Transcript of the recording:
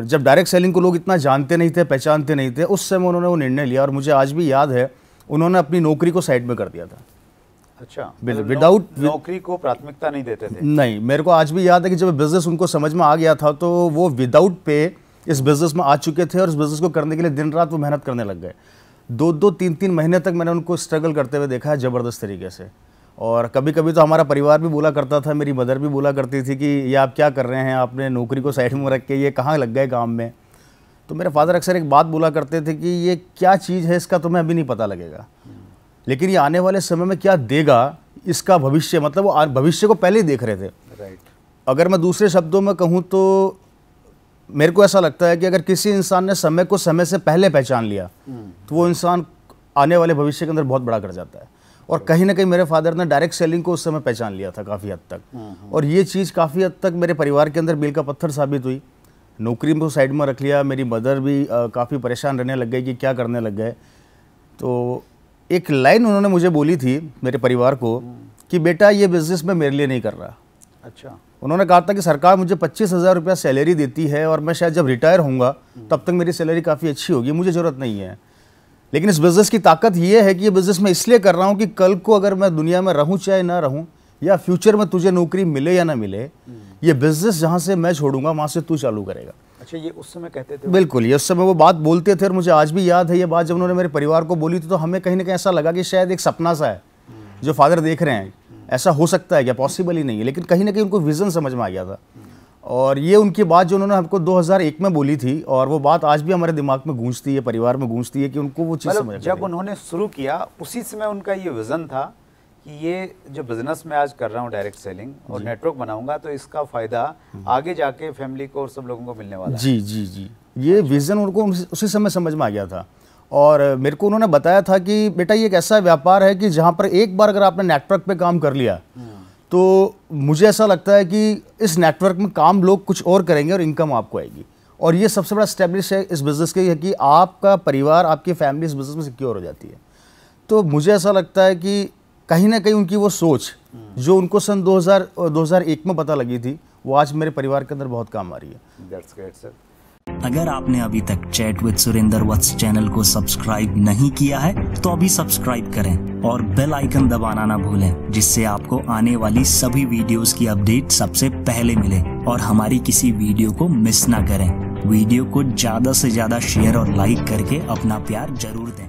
और जब direct selling को लोग इतना जानते नहीं थे पहचानते नहीं थे उस समय उन्होंने वो निर्णय लिया और मुझे आज भी याद है उन्होंने अपनी नौकरी को साइड में कर दिया था अच्छा विदाउट मतलब नौ, नौकरी को प्राथमिकता नहीं देते थे नहीं मेरे को आज भी याद है कि जब बिजनेस उनको समझ में आ गया था तो वो विदाउट पे इस बिजनेस में आ चुके थे और इस बिजनेस को करने के लिए दिन रात वो मेहनत करने लग गए दो दो तीन तीन महीने तक मैंने उनको स्ट्रगल करते हुए देखा है ज़बरदस्त तरीके से और कभी कभी तो हमारा परिवार भी बोला करता था मेरी मदर भी बोला करती थी कि ये आप क्या कर रहे हैं आपने नौकरी को साइड में रख के ये कहाँ लग गए काम में तो मेरे फादर अक्सर एक बात बोला करते थे कि ये क्या चीज़ है इसका तुम्हें अभी नहीं पता लगेगा लेकिन ये आने वाले समय में क्या देगा इसका भविष्य मतलब वो भविष्य को पहले ही देख रहे थे राइट अगर मैं दूसरे शब्दों में कहूँ तो मेरे को ऐसा लगता है कि अगर किसी इंसान ने समय को समय से पहले पहचान लिया hmm. तो वो इंसान आने वाले भविष्य के अंदर बहुत बड़ा कर जाता है और कहीं ना कहीं मेरे फादर ने डायरेक्ट सेलिंग को उस समय पहचान लिया था काफ़ी हद तक हम्म, हम्म। और ये चीज़ काफ़ी हद तक मेरे परिवार के अंदर बिल का पत्थर साबित हुई नौकरी को साइड में रख लिया मेरी मदर भी काफ़ी परेशान रहने लग गई कि क्या करने लग गए तो एक लाइन उन्होंने मुझे बोली थी मेरे परिवार को हम्म। कि बेटा ये बिज़नेस मैं मेरे लिए नहीं कर रहा अच्छा उन्होंने कहा था कि सरकार मुझे पच्चीस हज़ार रुपया सैलरी देती है और मैं शायद जब रिटायर होऊंगा तब तक मेरी सैलरी काफ़ी अच्छी होगी मुझे ज़रूरत नहीं है लेकिन इस बिज़नेस की ताकत यह है कि ये बिज़नेस मैं इसलिए कर रहा हूँ कि कल को अगर मैं दुनिया में रहूँ चाहे ना रहूँ या फ्यूचर में तुझे नौकरी मिले या ना मिले हम्म। ये बिज़नेस जहाँ से मैं छोड़ूंगा वहाँ से तू चालू करेगा अच्छा ये उस समय कहते थे बिल्कुल ये उस समय वो बात बोलते थे और मुझे आज भी याद है ये बात जब उन्होंने मेरे परिवार को बोली थी तो हमें कहीं ना कहीं ऐसा लगा कि शायद एक सपना सा है हम्म। जो फादर देख रहे हैं हम्म। ऐसा हो सकता है क्या पॉसिबल ही नहीं है लेकिन कहीं ना कहीं उनको विज़न समझ में आ गया था और ये उनकी बात जो उन्होंने हमको 2001 में बोली थी और वो बात आज भी हमारे दिमाग में गूंजती है परिवार में गूंजती है कि उनको वो चीज़ मतलब समझ जब उन्होंने शुरू किया उसी समय उनका ये विज़न था कि ये जो बिज़नेस मैं आज कर रहा हूँ डायरेक्ट सेलिंग और नेटवर्क बनाऊंगा तो इसका फ़ायदा हम्म। आगे जाके फैमिली को और सब लोगों को मिलने वाला जी जी जी ये अच्छा। विज़न उनको उसी समय समझ में आ गया था और मेरे को उन्होंने बताया था कि बेटा ये एक ऐसा व्यापार है कि जहाँ पर एक बार अगर आपने नेटवर्क पे काम कर लिया हम्म। तो मुझे ऐसा लगता है कि इस नेटवर्क में काम लोग कुछ और करेंगे और इनकम आपको आएगी और ये सबसे बड़ा स्टेब्लिश है इस बिज़नेस के कि आपका परिवार आपकी फैमिली इस बिज़नेस में सिक्योर हो जाती है तो मुझे ऐसा लगता है कि कहीं ना कहीं उनकी वो सोच हम्म। जो उनको सन 2000 2001 में पता लगी थी वो आज मेरे परिवार के अंदर बहुत काम आ रही है अगर आपने अभी तक chat with Surendra Vats channel को सब्सक्राइब नहीं किया है तो अभी सब्सक्राइब करें और बेल आइकन दबाना ना भूलें जिससे आपको आने वाली सभी वीडियोस की अपडेट सबसे पहले मिले और हमारी किसी वीडियो को मिस ना करें वीडियो को ज़्यादा से ज़्यादा शेयर और लाइक करके अपना प्यार जरूर दें